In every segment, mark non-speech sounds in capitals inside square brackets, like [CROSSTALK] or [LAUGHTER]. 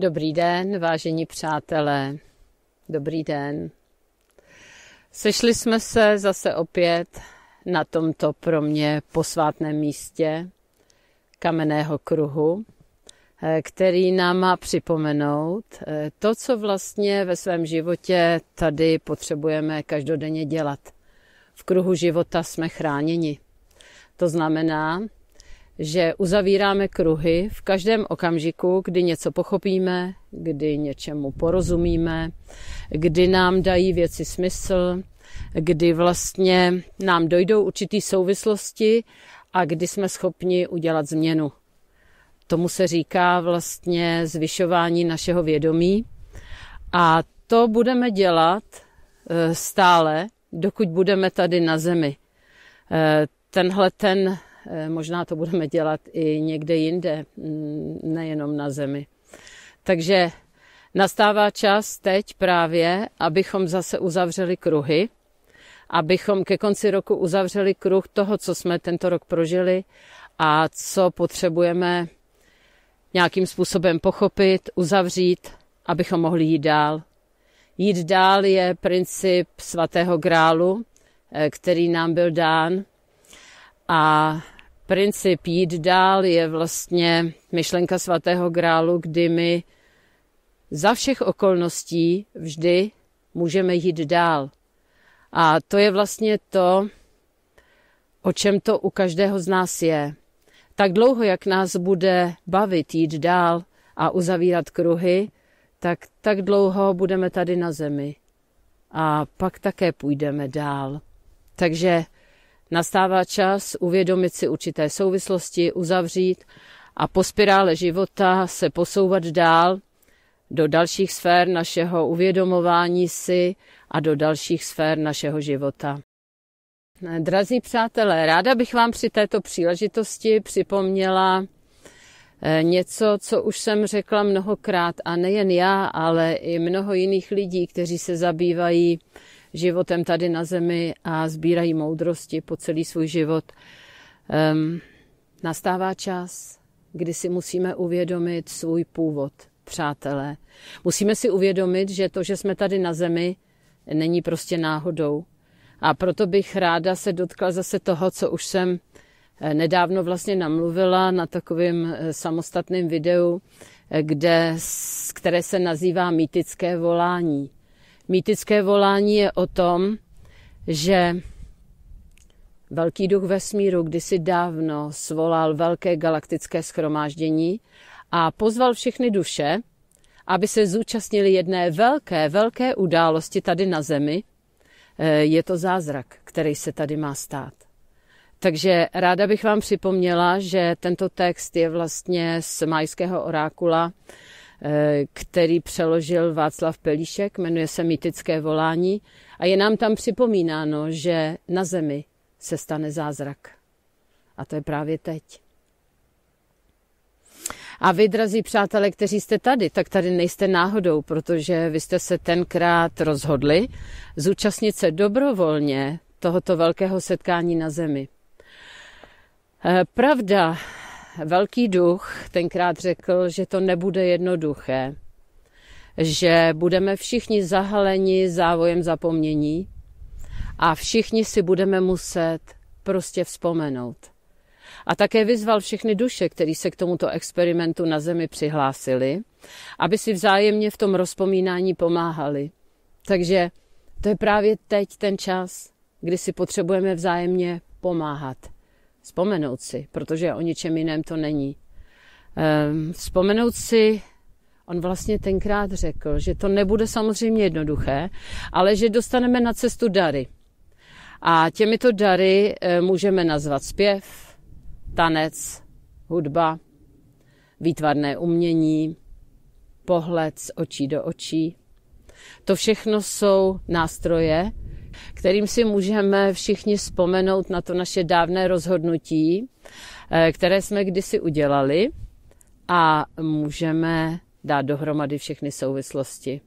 Dobrý den, vážení přátelé. Dobrý den. Sešli jsme se zase opět na tomto pro mě posvátném místě kamenného kruhu, eh, který nám má připomenout eh, to, co vlastně ve svém životě tady potřebujeme každodenně dělat. V kruhu života jsme chráněni. To znamená, že uzavíráme kruhy v každém okamžiku, kdy něco pochopíme, kdy něčemu porozumíme, kdy nám dají věci smysl, kdy vlastně nám dojdou určitý souvislosti a kdy jsme schopni udělat změnu. Tomu se říká vlastně zvyšování našeho vědomí a to budeme dělat eh, stále, dokud budeme tady na zemi. Eh, tenhle ten Eh, možná to budeme dělat i někde jinde, mm, nejenom na Zemi. Takže nastává čas teď právě, abychom zase uzavřeli kruhy, abychom ke konci roku uzavřeli kruh toho, co jsme tento rok prožili a co potřebujeme nějakým způsobem pochopit, uzavřít, abychom mohli jít dál. Jít dál je princip svatého grálu, eh, který nám byl dán a princip jít dál je vlastně myšlenka svatého grálu, kdy my za všech okolností vždy můžeme jít dál. A to je vlastně to, o čem to u každého z nás je. Tak dlouho, jak nás bude bavit jít dál a uzavírat kruhy, tak tak dlouho budeme tady na zemi. A pak také půjdeme dál. Takže Nastává čas uvědomit si určité souvislosti, uzavřít a po spirále života se posouvat dál do dalších sfér našeho uvědomování si a do dalších sfér našeho života. Drazí přátelé, ráda bych vám při této příležitosti připomněla eh, něco, co už jsem řekla mnohokrát a nejen já, ale i mnoho jiných lidí, kteří se zabývají životem tady na zemi a sbírají moudrosti po celý svůj život. Um, nastává čas, kdy si musíme uvědomit svůj původ, přátelé. Musíme si uvědomit, že to, že jsme tady na zemi, není prostě náhodou. A proto bych ráda se dotkla zase toho, co už jsem eh, nedávno vlastně namluvila na takovém eh, samostatném videu, eh, kde, které se nazývá Mýtické volání. Mýtické volání je o tom, že velký duch vesmíru kdysi dávno svolal velké galaktické schromáždění a pozval všechny duše, aby se zúčastnili jedné velké, velké události tady na Zemi. Eh, je to zázrak, který se tady má stát. Takže ráda bych vám připomněla, že tento text je vlastně z majského orákula Eh, který přeložil Václav Pelíšek, jmenuje se Mýtické volání a je nám tam připomínáno, že na zemi se stane zázrak. A to je právě teď. A vy, drazí přátelé, kteří jste tady, tak tady nejste náhodou, protože vy jste se tenkrát rozhodli zúčastnit se dobrovolně tohoto velkého setkání na Zemi. Eh, pravda velký duch tenkrát řekl, že to nebude jednoduché, že budeme všichni zahaleni závojem zapomnění a všichni si budeme muset prostě vzpomenout. A také vyzval všechny duše, které se k tomuto experimentu na Zemi přihlásili, aby si vzájemně v tom rozpomínání pomáhali. Takže to je právě teď ten čas, kdy si potřebujeme vzájemně pomáhat. Vzpomenout si, protože o ničem jiném to není. Ehm, vzpomenout si, on vlastně tenkrát řekl, že to nebude samozřejmě jednoduché, ale že dostaneme na cestu dary. A těmito dary eh, můžeme nazvat zpěv, tanec, hudba, výtvarné umění, pohled z očí do očí. To všechno jsou nástroje, kterým si můžeme všichni vzpomenout na to naše dávné rozhodnutí, eh, které jsme kdysi udělali a můžeme dát dohromady všechny souvislosti.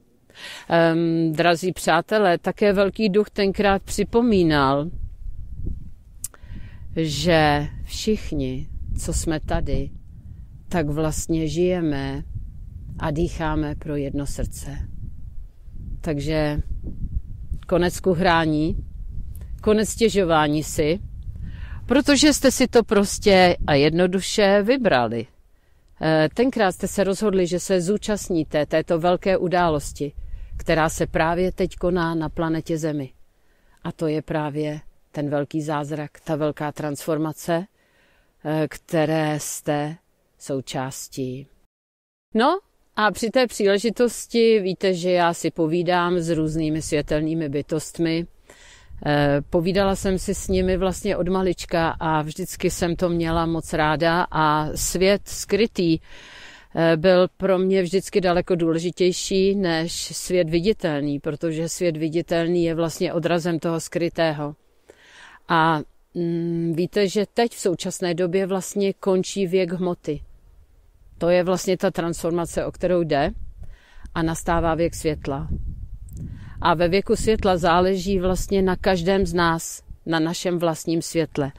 Ehm, drazí přátelé, také Velký duch tenkrát připomínal, že všichni, co jsme tady, tak vlastně žijeme a dýcháme pro jedno srdce. Takže konec kuhrání, konec stěžování si, protože jste si to prostě a jednoduše vybrali. Eh, tenkrát jste se rozhodli, že se zúčastníte této velké události, která se právě teď koná na planetě Zemi. A to je právě ten velký zázrak, ta velká transformace, eh, které jste součástí. No, a při té příležitosti víte, že já si povídám s různými světelnými bytostmi. Eh, povídala jsem si s nimi vlastně od malička a vždycky jsem to měla moc ráda a svět skrytý eh, byl pro mě vždycky daleko důležitější než svět viditelný, protože svět viditelný je vlastně odrazem toho skrytého. A mm, víte, že teď v současné době vlastně končí věk hmoty. To je vlastně ta transformace, o kterou jde a nastává věk světla. A ve věku světla záleží vlastně na každém z nás, na našem vlastním světle.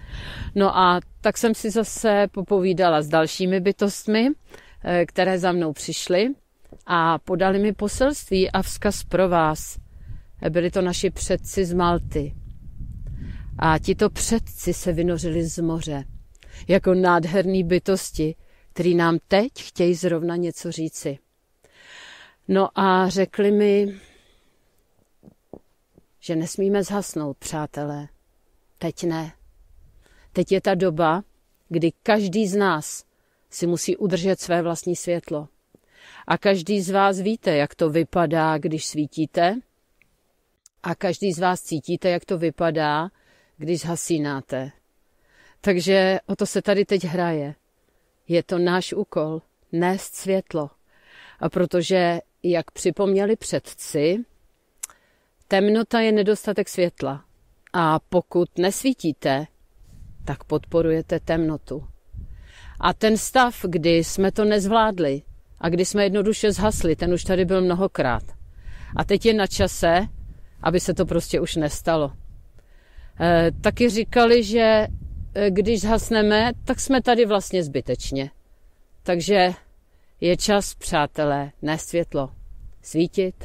No a tak jsem si zase popovídala s dalšími bytostmi, eh, které za mnou přišly a podali mi poselství a vzkaz pro vás. Byli to naši předci z Malty. A tito předci se vynořili z moře jako nádherný bytosti který nám teď chtějí zrovna něco říci. No a řekli mi, že nesmíme zhasnout, přátelé. Teď ne. Teď je ta doba, kdy každý z nás si musí udržet své vlastní světlo. A každý z vás víte, jak to vypadá, když svítíte. A každý z vás cítíte, jak to vypadá, když zhasínáte. Takže o to se tady teď hraje. Je to náš úkol nést světlo. A protože, jak připomněli předci, temnota je nedostatek světla. A pokud nesvítíte, tak podporujete temnotu. A ten stav, kdy jsme to nezvládli a kdy jsme jednoduše zhasli, ten už tady byl mnohokrát. A teď je na čase, aby se to prostě už nestalo. E, taky říkali, že Eh, když zhasneme, tak jsme tady vlastně zbytečně. Takže je čas, přátelé, ne světlo. Svítit,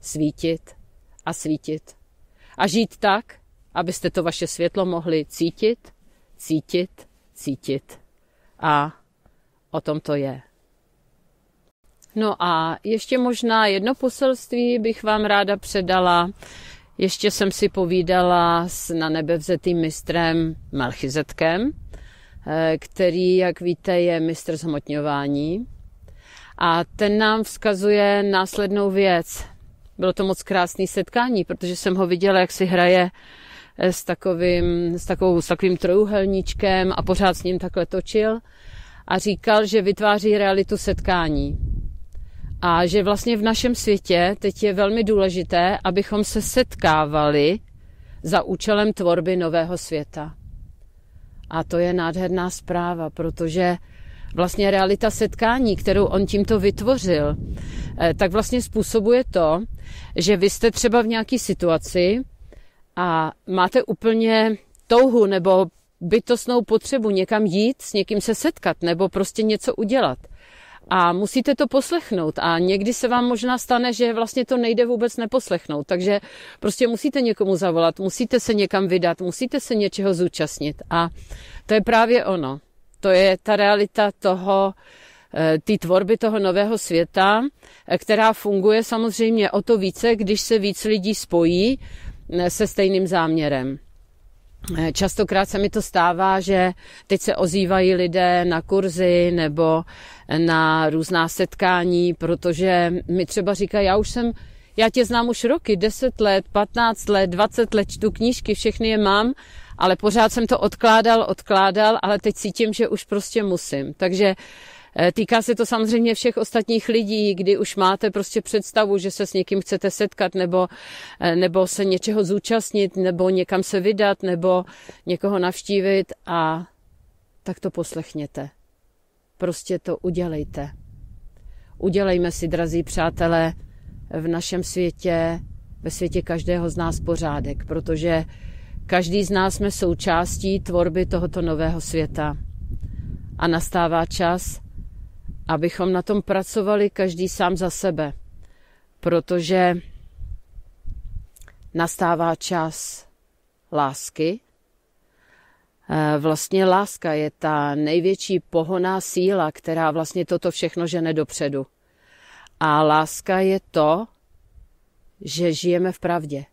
svítit a svítit. A žít tak, abyste to vaše světlo mohli cítit, cítit, cítit. A o tom to je. No a ještě možná jedno poselství bych vám ráda předala. Ještě jsem si povídala s na nebe vzetým mistrem Melchizetkem, eh, který, jak víte, je mistr zhmotňování. A ten nám vzkazuje následnou věc. Bylo to moc krásné setkání, protože jsem ho viděla, jak si hraje eh, s takovým, s, takovou, s takovým trojuhelníčkem a pořád s ním takhle točil a říkal, že vytváří realitu setkání a že vlastně v našem světě teď je velmi důležité, abychom se setkávali za účelem tvorby nového světa. A to je nádherná zpráva, protože vlastně realita setkání, kterou on tímto vytvořil, eh, tak vlastně způsobuje to, že vy jste třeba v nějaké situaci a máte úplně touhu nebo bytostnou potřebu někam jít, s někým se setkat nebo prostě něco udělat – a musíte to poslechnout a někdy se vám možná stane, že vlastně to nejde vůbec neposlechnout, takže prostě musíte někomu zavolat, musíte se někam vydat, musíte se něčeho zúčastnit a to je právě ono. To je ta realita toho, eh, ty tvorby toho nového světa, eh, která funguje samozřejmě o to více, když se víc lidí spojí eh, se stejným záměrem. Eh, častokrát se mi to stává, že teď se ozývají lidé na kurzy nebo na různá setkání, protože mi třeba říkají, já už jsem, já tě znám už roky, 10 let, 15 let, 20 let, čtu knížky, všechny je mám, ale pořád jsem to odkládal, odkládal, ale teď cítím, že už prostě musím. Takže Eh, týká se to samozřejmě všech ostatních lidí, kdy už máte prostě představu, že se s někým chcete setkat nebo, eh, nebo se něčeho zúčastnit nebo někam se vydat nebo někoho navštívit a tak to poslechněte. Prostě to udělejte. Udělejme si, drazí přátelé, v našem světě, ve světě každého z nás pořádek, protože každý z nás jsme součástí tvorby tohoto nového světa. A nastává čas, abychom na tom pracovali každý sám za sebe, protože nastává čas lásky. Eh, vlastně láska je ta největší pohoná síla, která vlastně toto všechno žene dopředu. A láska je to, že žijeme v pravdě.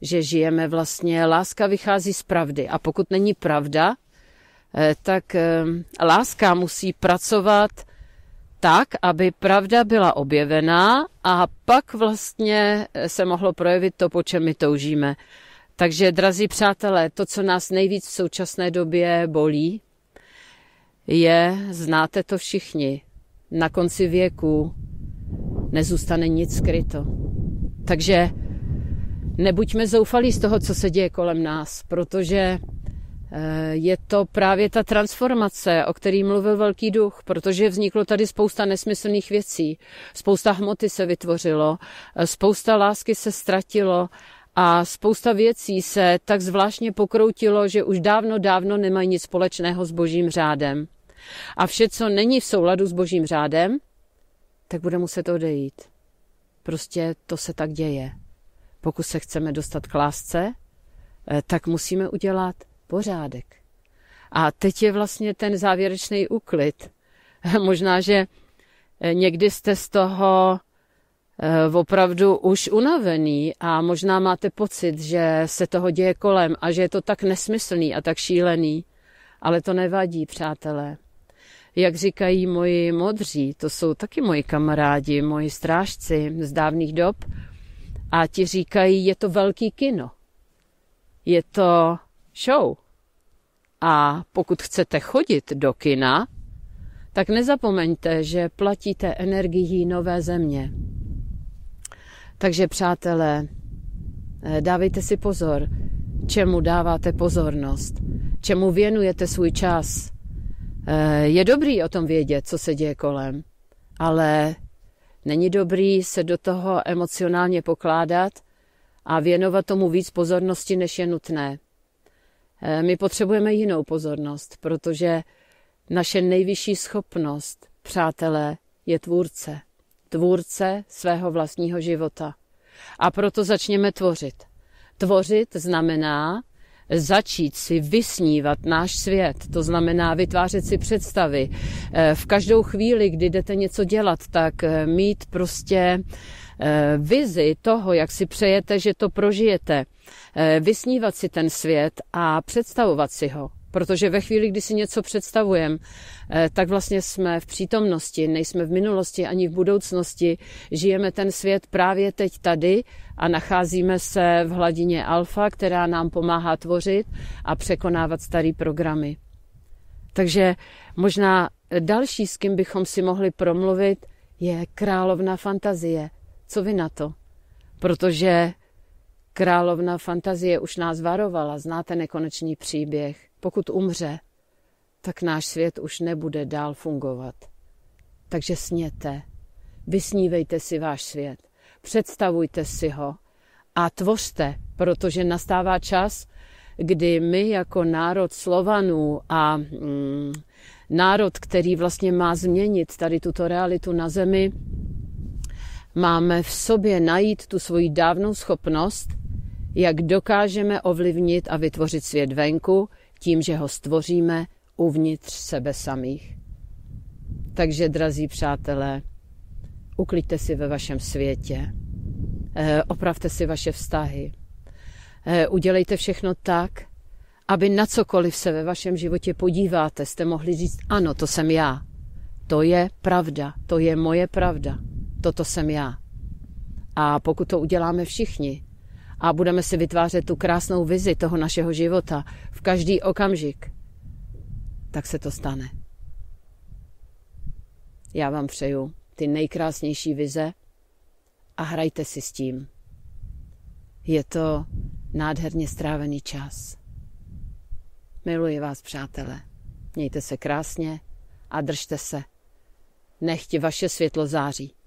Že žijeme vlastně, láska vychází z pravdy. A pokud není pravda, eh, tak eh, láska musí pracovat tak, aby pravda byla objevená a pak vlastně eh, se mohlo projevit to, po čem my toužíme. Takže, drazí přátelé, to, co nás nejvíc v současné době bolí, je, znáte to všichni, na konci věku nezůstane nic skryto. Takže nebuďme zoufalí z toho, co se děje kolem nás, protože Eh, je to právě ta transformace, o který mluvil Velký duch, protože vzniklo tady spousta nesmyslných věcí, spousta hmoty se vytvořilo, eh, spousta lásky se ztratilo a spousta věcí se tak zvláštně pokroutilo, že už dávno, dávno nemají nic společného s božím řádem. A vše, co není v souladu s božím řádem, tak bude muset odejít. Prostě to se tak děje. Pokud se chceme dostat k lásce, eh, tak musíme udělat pořádek. A teď je vlastně ten závěrečný úklid. [LAUGHS] Možná, že eh, někdy jste z toho eh, opravdu už unavený a možná máte pocit, že se toho děje kolem a že je to tak nesmyslný a tak šílený. Ale to nevadí, přátelé. Jak říkají moji modří, to jsou taky moji kamarádi, moji strážci z dávných dob, a ti říkají, je to velký kino. Je to show. A pokud chcete chodit do kina, tak nezapomeňte, že platíte energií nové země. Takže přátelé, eh, dávejte si pozor, čemu dáváte pozornost, čemu věnujete svůj čas. Eh, je dobrý o tom vědět, co se děje kolem, ale není dobrý se do toho emocionálně pokládat a věnovat tomu víc pozornosti, než je nutné. Eh, my potřebujeme jinou pozornost, protože naše nejvyšší schopnost, přátelé, je tvůrce. Tvůrce svého vlastního života. A proto začněme tvořit. Tvořit znamená začít si vysnívat náš svět, to znamená vytvářet si představy. Eh, v každou chvíli, kdy jdete něco dělat, tak eh, mít prostě Eh, vizi toho, jak si přejete, že to prožijete, eh, vysnívat si ten svět a představovat si ho. Protože ve chvíli, kdy si něco představujeme, eh, tak vlastně jsme v přítomnosti, nejsme v minulosti ani v budoucnosti. Žijeme ten svět právě teď tady a nacházíme se v hladině alfa, která nám pomáhá tvořit a překonávat staré programy. Takže možná další, s kým bychom si mohli promluvit, je královna fantazie, co vy na to? Protože královna fantazie už nás varovala, znáte nekonečný příběh. Pokud umře, tak náš svět už nebude dál fungovat. Takže sněte, vysnívejte si váš svět, představujte si ho a tvořte, protože nastává čas, kdy my jako národ Slovanů a mm, národ, který vlastně má změnit tady tuto realitu na zemi, máme v sobě najít tu svoji dávnou schopnost, jak dokážeme ovlivnit a vytvořit svět venku tím, že ho stvoříme uvnitř sebe samých. Takže, drazí přátelé, uklidte si ve vašem světě, eh, opravte si vaše vztahy, eh, udělejte všechno tak, aby na cokoliv se ve vašem životě podíváte, jste mohli říct, ano, to jsem já. To je pravda, to je moje pravda toto jsem já. A pokud to uděláme všichni a budeme si vytvářet tu krásnou vizi toho našeho života v každý okamžik, tak se to stane. Já vám přeju ty nejkrásnější vize a hrajte si s tím. Je to nádherně strávený čas. Miluji vás, přátelé. Mějte se krásně a držte se. Nechť vaše světlo září.